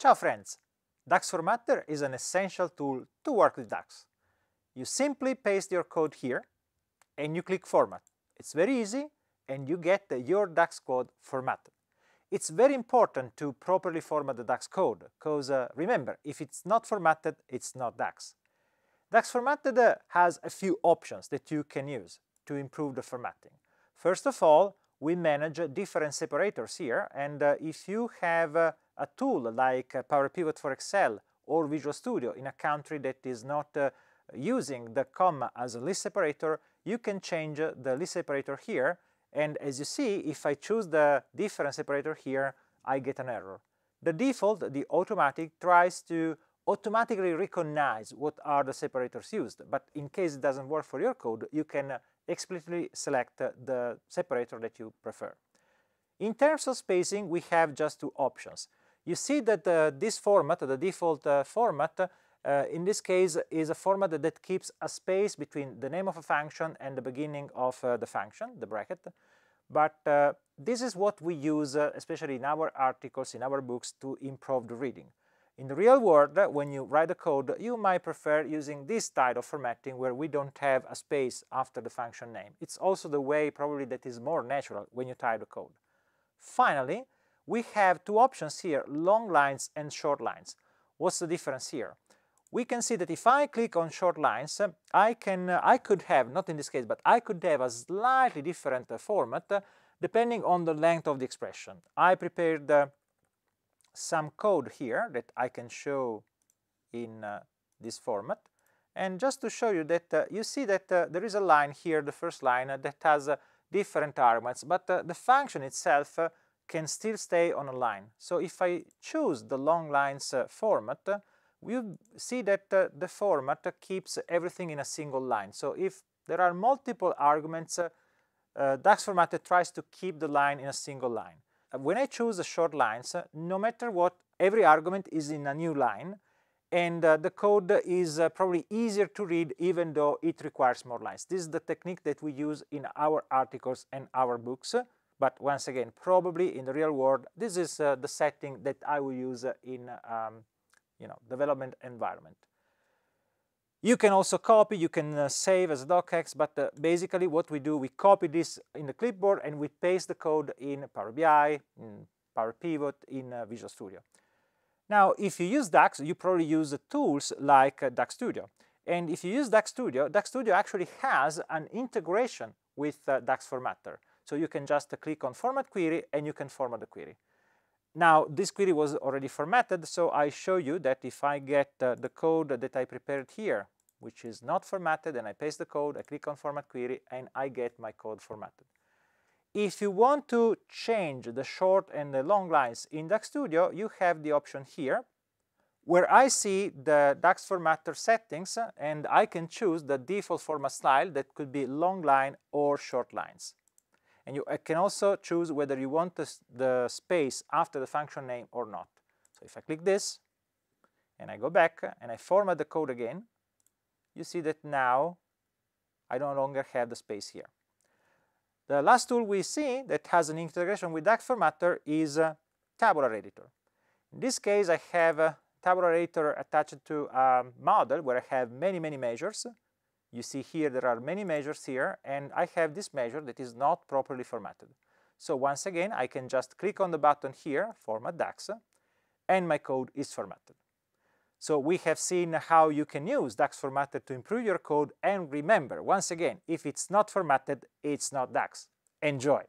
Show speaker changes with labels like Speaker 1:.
Speaker 1: Ciao friends! DAX Formatter is an essential tool to work with DAX. You simply paste your code here and you click Format. It's very easy and you get your DAX code formatted. It's very important to properly format the DAX code, because uh, remember, if it's not formatted, it's not DAX. DAX Formatted uh, has a few options that you can use to improve the formatting. First of all, we manage different separators here, and uh, if you have uh, a tool like Power Pivot for Excel or Visual Studio in a country that is not uh, using the comma as a list separator, you can change uh, the list separator here. And as you see, if I choose the difference separator here, I get an error. The default, the automatic, tries to automatically recognize what are the separators used. But in case it doesn't work for your code, you can uh, explicitly select uh, the separator that you prefer. In terms of spacing, we have just two options. You see that uh, this format, the default uh, format, uh, in this case is a format that, keeps a space between the name of a function and the beginning of uh, the function, the bracket. But uh, this is what we use, especially in our articles, in our books, to improve the reading. In the real world, when you write a code, you might prefer using this type of formatting where we don't have a space after the function name. It's also the way probably that is more natural when you type the code. Finally, we have two options here, long lines and short lines. What's the difference here? We can see that if I click on short lines, uh, I, can, uh, I could have, not in this case, but I could have a slightly different uh, format depending on the length of the expression. I prepared some code here that I can show in uh, this format. And just to show you that uh, you see that uh, there is a line here, the first line, that has different arguments, but the function itself can still stay on a line. So if I choose the long lines uh, format, uh, we see that uh, the format uh, keeps everything in a single line. So if there are multiple arguments, uh, uh, DAX format tries to keep the line in a single line. Uh, when I choose the short lines, no matter what, every argument is in a new line and the code is probably easier to read even though it requires more lines. This is the technique that we use in our articles and our books. But once again, probably in the real world, this is uh, the setting that I will use uh, in um, you know, development environment. You can also copy, you can uh, save as docx, but uh, basically what we do, we copy this in the clipboard and we paste the code in Power BI, in Power Pivot, in uh, Visual Studio. Now, if you use DAX, you probably use tools like uh, DAX Studio. And if you use DAX Studio, DAX Studio actually has an integration with uh, DAX Formatter. So you can just click on format query and you can format the query. Now, this query was already formatted, so I show you that if I get uh, the code that I prepared here, which is not formatted, and I paste the code, I click on format query, and I get my code formatted. If you want to change the short and the long lines in DAX Studio, you have the option here, where I see the DAX formatter settings, and I can choose the default format style that could be long line or short lines. And you can also choose whether you want the space after the function name or not. So if I click this and I go back and I format the code again, you see that now I no longer have the space here. The last tool we see that has an integration with DAX formatter is Tabular Editor. In this case, I have a Tabular Editor attached to a model where I have many, many measures. You see here there are many measures here and I have this measure that is not properly formatted. So once again I can just click on the button here, Format DAX, and my code is formatted. So we have seen how you can use DAX formatter to improve your code and remember, once again, if it's not formatted, it's not DAX. Enjoy!